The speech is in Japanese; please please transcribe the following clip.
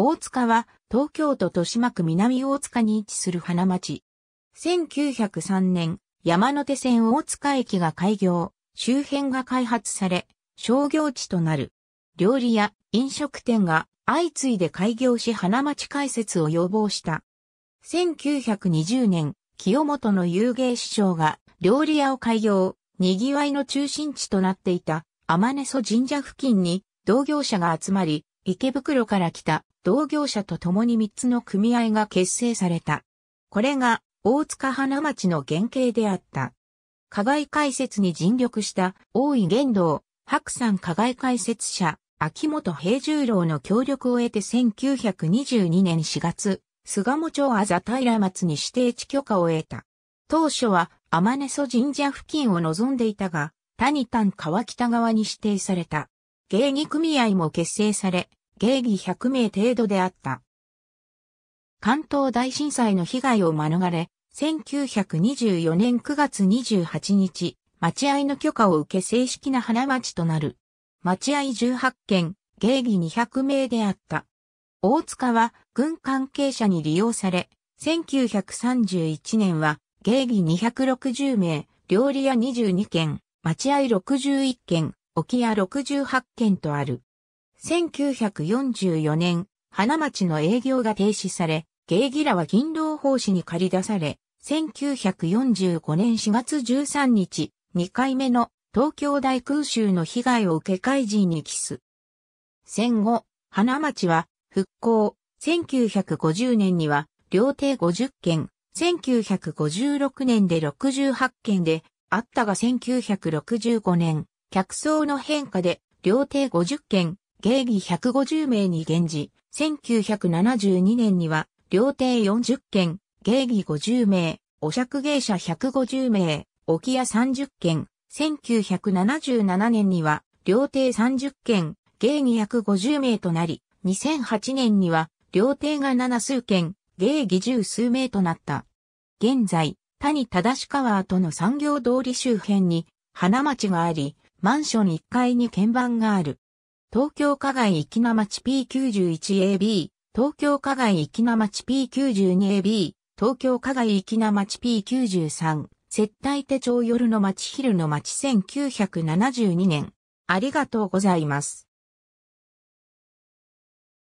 大塚は東京都豊島区南大塚に位置する花町。1903年、山手線大塚駅が開業、周辺が開発され、商業地となる。料理や飲食店が相次いで開業し花町開設を要望した。1920年、清本の遊芸師匠が料理屋を開業、賑わいの中心地となっていた天根曽神社付近に同業者が集まり、池袋から来た同業者と共に3つの組合が結成された。これが大塚花町の原型であった。加害解説に尽力した大井玄道、白山加害解説者、秋元平十郎の協力を得て1922年4月、菅本町あざ平松に指定地許可を得た。当初は天根蘇神社付近を望んでいたが、谷丹川北側に指定された。芸妓組合も結成され、芸妓100名程度であった。関東大震災の被害を免れ、1924年9月28日、待合の許可を受け正式な花町となる。待合18件、芸妓200名であった。大塚は軍関係者に利用され、1931年は芸妓260名、料理屋22件、待合61件、沖屋68件とある。1944年、花町の営業が停止され、芸妓らは銀狼奉仕に借り出され、1945年4月13日、2回目の東京大空襲の被害を受け開示に帰す。戦後、花町は復興、1950年には料亭50件、1956年で68件であったが1965年、客層の変化で料亭50件、芸妓150名に現時、1972年には、料亭40件、芸妓50名、お釈芸者150名、沖屋30件、1977年には、料亭30件、芸妓150名となり、2008年には、料亭が7数件、芸妓10数名となった。現在、谷正川との産業通り周辺に、花町があり、マンション1階に鍵盤がある。東京加害粋な町 P91AB、東京加害粋な町 P92AB、東京加害粋な町 P93、接待手帳夜の町昼の町1972年。ありがとうございます。